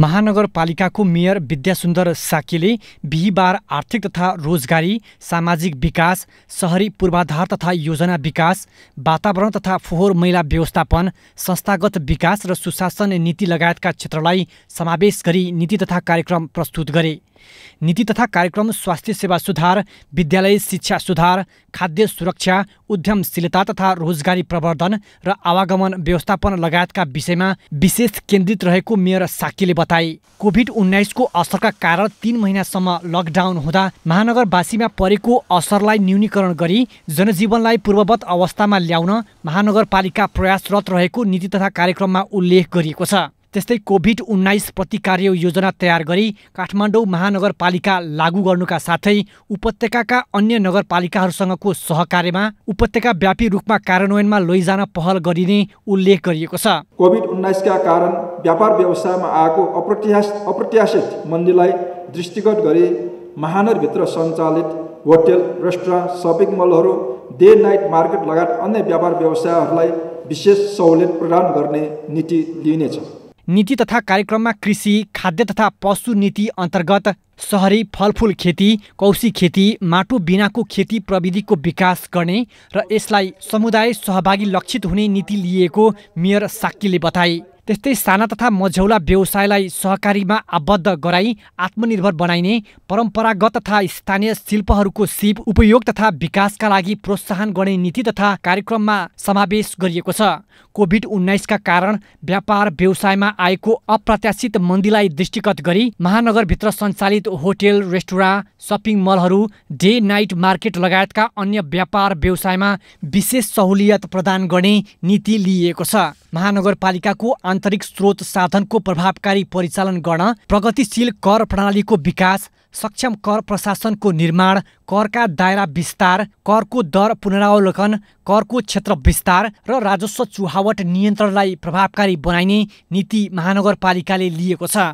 महानगरपालिकाको mayor Vidyasundar साकेले बिहिबार आर्थिक तथा रोजगारी सामाजिक विकास सहरी पूर्वाधार तथा योजना विकास वातावरण तथा फोहोर मैला व्यवस्थापन संस्थागत विकास र सुशासन नीति लगायतका क्षेत्रलाई समावेश गरी नीति तथा कार्यक्रम प्रस्तुत गरे नीति तथा कार्यक्रम स्वास्थ्य सेवा सुधार विद्यालय शिक्षा सुधार खाद्य सुरक्षा उद्यमशीलता तथा रोजगारी प्रवर्धन र आवागमन व्यवस्थापन लगायतका विषयमा विशेष केन्द्रित रहेको मेयर साकीले बताए कोभिड उन्नाइसको असरका कारण तीन महिनासम्म लकडाउन हुँदा महानगरवासीमा परेको असरलाई न्यूनीकरण गरी जनजीवनलाई पूर्ववत अवस्थामा ल्याउन महानगरपालिका प्रयासरत रहेको नीति तथा कार्यक्रममा उल्लेख गरिएको छ त्यस्तै कोभिड उन्नाइस प्रति कार्य योजना तयार गरी काठमाडौँ महानगरपालिका लागू गर्नुका साथै उपत्यकाका अन्य नगरपालिकाहरूसँगको सहकार्यमा उपत्यका व्यापी रूपमा कार्यान्वयनमा लैजान पहल गरिने उल्लेख गरिएको छ कोभिड उन्नाइसका कारण व्यापार व्यवसायमा आएको अप्रत्याश अप्रत्याशित मन्दीलाई दृष्टिगत गरी महानगरभित्र सञ्चालित होटेल रेस्टुरेन्ट सपिङ मलहरू डे नाइट मार्केट लगायत अन्य व्यापार व्यवसायहरूलाई विशेष सहुलियत प्रदान गर्ने नीति लिइनेछ नीति तथा कार्यक्रममा कृषि खाद्य तथा पशु नीति अन्तर्गत सहरी फलफुल खेती कौशी खेती माटो बिनाको खेती प्रविधिको विकास गर्ने र यसलाई समुदाय सहभागी लक्षित हुने नीति लिएको मेयर साक्कीले बताए त्यस्तै साना तथा मझौला व्यवसायलाई सहकारीमा आबद्ध गराई आत्मनिर्भर बनाइने परम्परागत तथा स्थानीय शिल्पहरूको सिप उपयोग तथा विकासका लागि प्रोत्साहन गर्ने नीति तथा कार्यक्रममा समावेश गरिएको छ कोभिड उन्नाइसका कारण व्यापार व्यवसायमा आएको अप्रत्याशित मन्दीलाई दृष्टिगत गरी महानगरभित्र सञ्चालित होटेल रेस्टुराँ सपिङ मलहरू डे नाइट मार्केट लगायतका अन्य व्यापार व्यवसायमा विशेष सहुलियत प्रदान गर्ने नीति लिइएको छ महानगरपालिकाको आन्तरिक स्रोत साधनको प्रभावकारी परिचालन गर्न प्रगतिशील कर प्रणालीको विकास सक्षम कर प्रशासनको निर्माण करका दायरा विस्तार करको दर पुनरावलोकन करको क्षेत्र विस्तार र राजस्व चुहावट नियन्त्रणलाई प्रभावकारी बनाइने नीति महानगरपालिकाले लिएको छ